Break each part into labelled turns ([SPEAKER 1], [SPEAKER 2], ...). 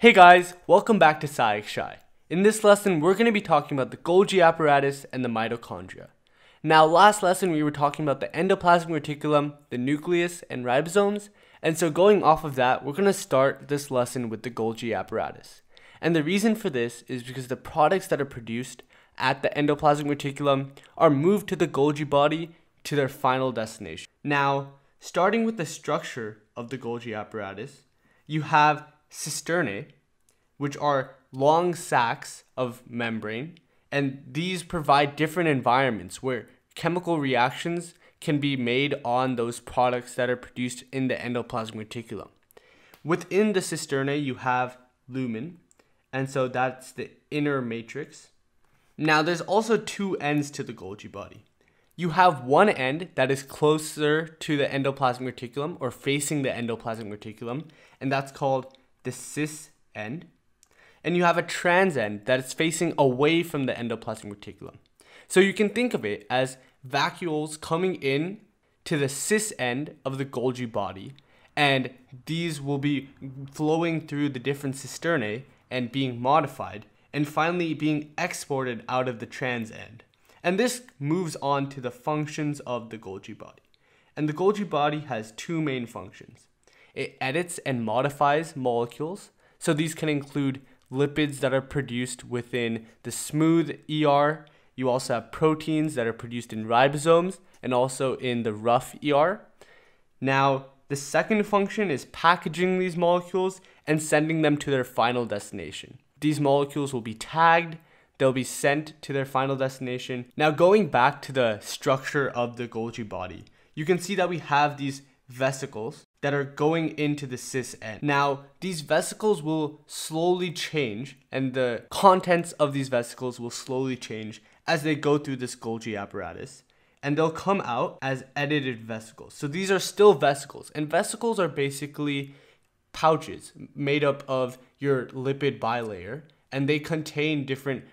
[SPEAKER 1] Hey guys, welcome back to SciXShy. In this lesson, we're going to be talking about the Golgi apparatus and the mitochondria. Now, last lesson we were talking about the endoplasmic reticulum, the nucleus, and ribosomes, and so going off of that, we're going to start this lesson with the Golgi apparatus. And the reason for this is because the products that are produced at the endoplasmic reticulum are moved to the Golgi body to their final destination. Now, starting with the structure of the Golgi apparatus, you have cisternae, which are long sacs of membrane, and these provide different environments where chemical reactions can be made on those products that are produced in the endoplasmic reticulum. Within the cisternae, you have lumen, and so that's the inner matrix. Now, there's also two ends to the Golgi body. You have one end that is closer to the endoplasmic reticulum or facing the endoplasmic reticulum, and that's called the cis end and you have a trans end that is facing away from the endoplasmic reticulum. So you can think of it as vacuoles coming in to the cis end of the Golgi body, and these will be flowing through the different cisternae and being modified, and finally being exported out of the trans end. And this moves on to the functions of the Golgi body. And the Golgi body has two main functions. It edits and modifies molecules, so these can include lipids that are produced within the smooth ER. You also have proteins that are produced in ribosomes and also in the rough ER. Now, the second function is packaging these molecules and sending them to their final destination. These molecules will be tagged, they'll be sent to their final destination. Now, going back to the structure of the Golgi body, you can see that we have these vesicles that are going into the cis end. Now, these vesicles will slowly change and the contents of these vesicles will slowly change as they go through this Golgi apparatus and they'll come out as edited vesicles. So these are still vesicles and vesicles are basically pouches made up of your lipid bilayer and they contain different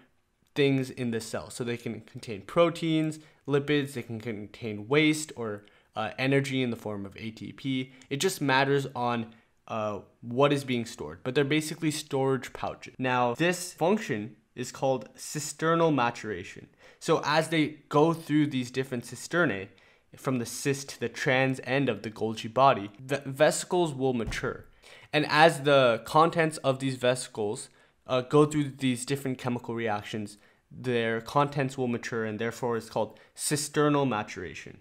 [SPEAKER 1] things in the cell. So they can contain proteins, lipids, they can contain waste or uh, energy in the form of ATP. It just matters on uh, what is being stored, but they're basically storage pouches. Now, this function is called cisternal maturation. So as they go through these different cisternae, from the cyst to the trans end of the Golgi body, the vesicles will mature. And as the contents of these vesicles uh, go through these different chemical reactions, their contents will mature and therefore it's called cisternal maturation.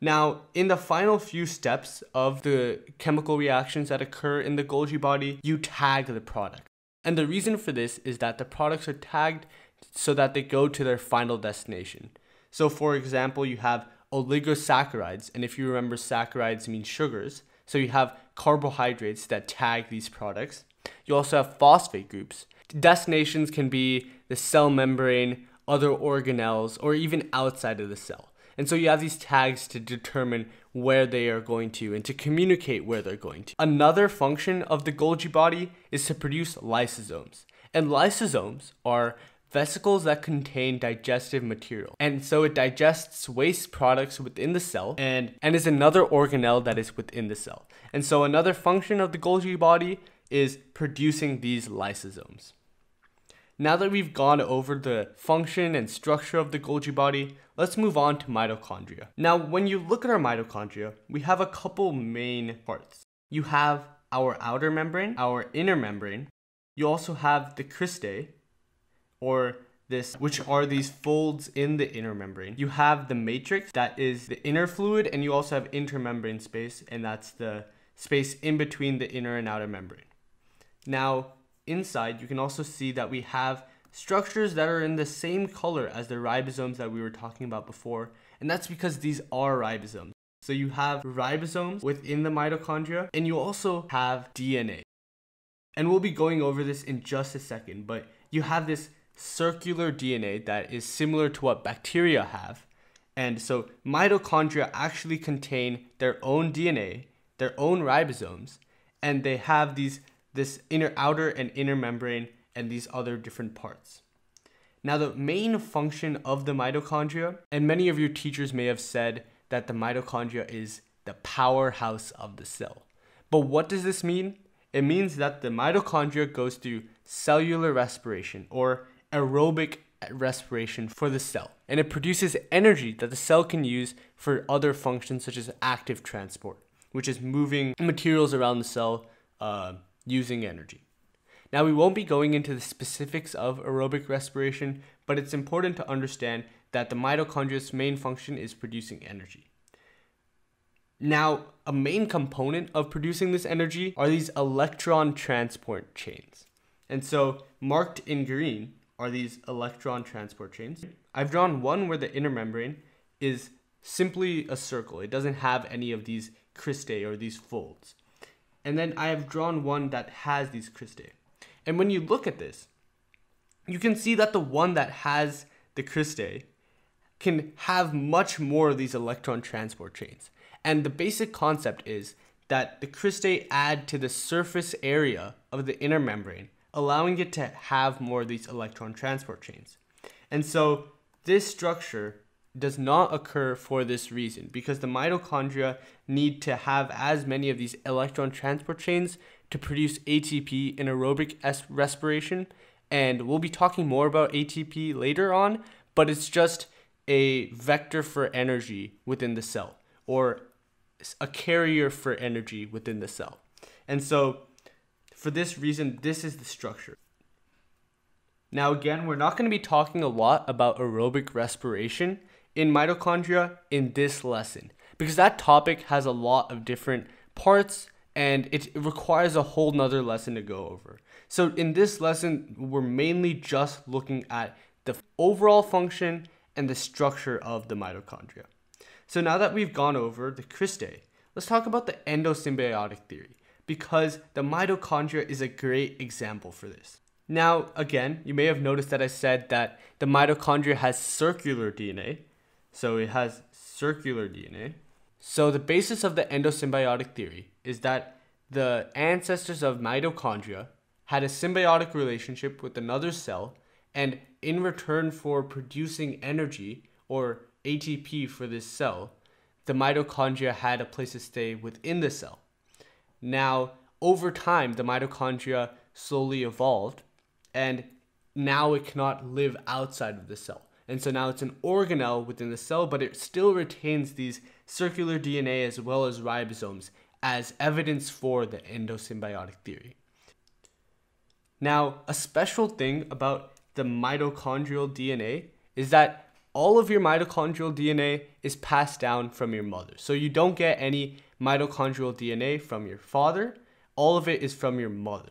[SPEAKER 1] Now, in the final few steps of the chemical reactions that occur in the Golgi body, you tag the product. And the reason for this is that the products are tagged so that they go to their final destination. So for example, you have oligosaccharides, and if you remember, saccharides mean sugars. So you have carbohydrates that tag these products. You also have phosphate groups. Destinations can be the cell membrane, other organelles, or even outside of the cell. And so you have these tags to determine where they are going to and to communicate where they're going to. Another function of the Golgi body is to produce lysosomes. And lysosomes are vesicles that contain digestive material. And so it digests waste products within the cell and, and is another organelle that is within the cell. And so another function of the Golgi body is producing these lysosomes. Now that we've gone over the function and structure of the Golgi body, Let's move on to mitochondria. Now, when you look at our mitochondria, we have a couple main parts. You have our outer membrane, our inner membrane. You also have the cristae, or this, which are these folds in the inner membrane. You have the matrix, that is the inner fluid, and you also have intermembrane space, and that's the space in between the inner and outer membrane. Now, inside, you can also see that we have structures that are in the same color as the ribosomes that we were talking about before. And that's because these are ribosomes. So you have ribosomes within the mitochondria, and you also have DNA. And we'll be going over this in just a second, but you have this circular DNA that is similar to what bacteria have. And so mitochondria actually contain their own DNA, their own ribosomes, and they have these this inner outer and inner membrane and these other different parts. Now, the main function of the mitochondria, and many of your teachers may have said that the mitochondria is the powerhouse of the cell. But what does this mean? It means that the mitochondria goes through cellular respiration or aerobic respiration for the cell, and it produces energy that the cell can use for other functions such as active transport, which is moving materials around the cell uh, using energy. Now, we won't be going into the specifics of aerobic respiration, but it's important to understand that the mitochondria's main function is producing energy. Now, a main component of producing this energy are these electron transport chains. And so, marked in green are these electron transport chains. I've drawn one where the inner membrane is simply a circle. It doesn't have any of these cristae or these folds. And then I have drawn one that has these cristae. And when you look at this, you can see that the one that has the cristae can have much more of these electron transport chains. And the basic concept is that the cristae add to the surface area of the inner membrane, allowing it to have more of these electron transport chains. And so this structure does not occur for this reason because the mitochondria need to have as many of these electron transport chains to produce ATP in aerobic respiration. And we'll be talking more about ATP later on, but it's just a vector for energy within the cell or a carrier for energy within the cell. And so, for this reason, this is the structure. Now, again, we're not going to be talking a lot about aerobic respiration in mitochondria in this lesson because that topic has a lot of different parts and it, it requires a whole nother lesson to go over. So in this lesson, we're mainly just looking at the overall function and the structure of the mitochondria. So now that we've gone over the cristae, let's talk about the endosymbiotic theory because the mitochondria is a great example for this. Now, again, you may have noticed that I said that the mitochondria has circular DNA, so it has circular DNA. So the basis of the endosymbiotic theory is that the ancestors of mitochondria had a symbiotic relationship with another cell and in return for producing energy or ATP for this cell, the mitochondria had a place to stay within the cell. Now, over time, the mitochondria slowly evolved and now it cannot live outside of the cell. And so now it's an organelle within the cell, but it still retains these circular DNA as well as ribosomes as evidence for the endosymbiotic theory. Now, a special thing about the mitochondrial DNA is that all of your mitochondrial DNA is passed down from your mother. So you don't get any mitochondrial DNA from your father. All of it is from your mother.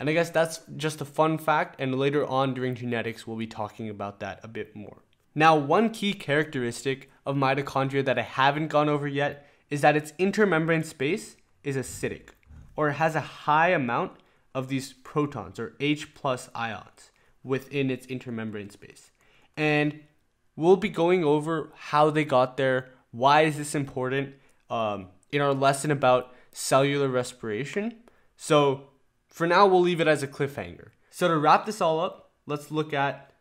[SPEAKER 1] And I guess that's just a fun fact, and later on during genetics, we'll be talking about that a bit more. Now, one key characteristic of mitochondria that I haven't gone over yet is that its intermembrane space is acidic, or has a high amount of these protons or H plus ions within its intermembrane space. And we'll be going over how they got there, why is this important um, in our lesson about cellular respiration. So for now, we'll leave it as a cliffhanger. So to wrap this all up, let's look at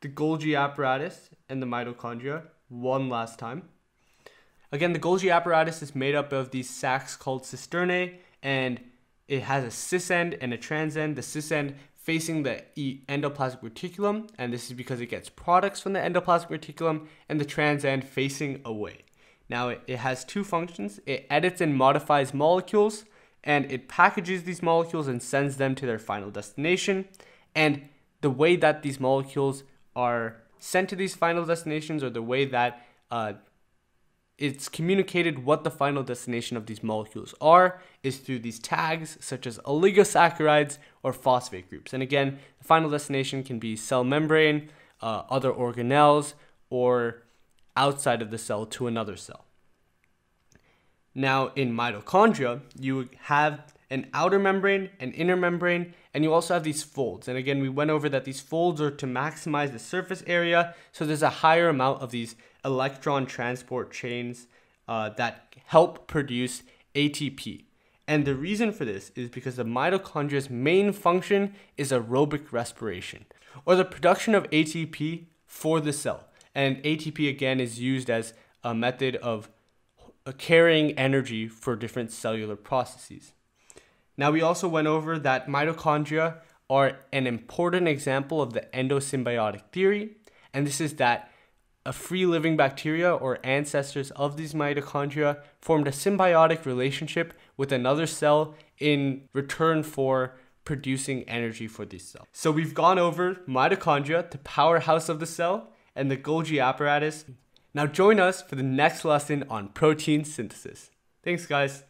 [SPEAKER 1] the Golgi apparatus and the mitochondria one last time. Again, the Golgi apparatus is made up of these sacs called cisternae, and it has a cis end and a trans end. The cis end facing the endoplasmic reticulum, and this is because it gets products from the endoplasmic reticulum, and the trans end facing away. Now, it, has two functions. It edits and modifies molecules, and it packages these molecules and sends them to their final destination. And the way that these molecules are sent to these final destinations, or the way that uh, it's communicated what the final destination of these molecules are is through these tags such as oligosaccharides or phosphate groups. And again, the final destination can be cell membrane, uh, other organelles, or outside of the cell to another cell. Now, in mitochondria, you have an outer membrane, an inner membrane, and you also have these folds. And again, we went over that these folds are to maximize the surface area, so there's a higher amount of these electron transport chains uh, that help produce ATP. And the reason for this is because the mitochondria's main function is aerobic respiration, or the production of ATP for the cell. And ATP again is used as a method of carrying energy for different cellular processes. Now, we also went over that mitochondria are an important example of the endosymbiotic theory, and this is that a free living bacteria or ancestors of these mitochondria formed a symbiotic relationship with another cell in return for producing energy for these cells. So we've gone over mitochondria, the powerhouse of the cell, and the Golgi apparatus, now join us for the next lesson on protein synthesis. Thanks guys.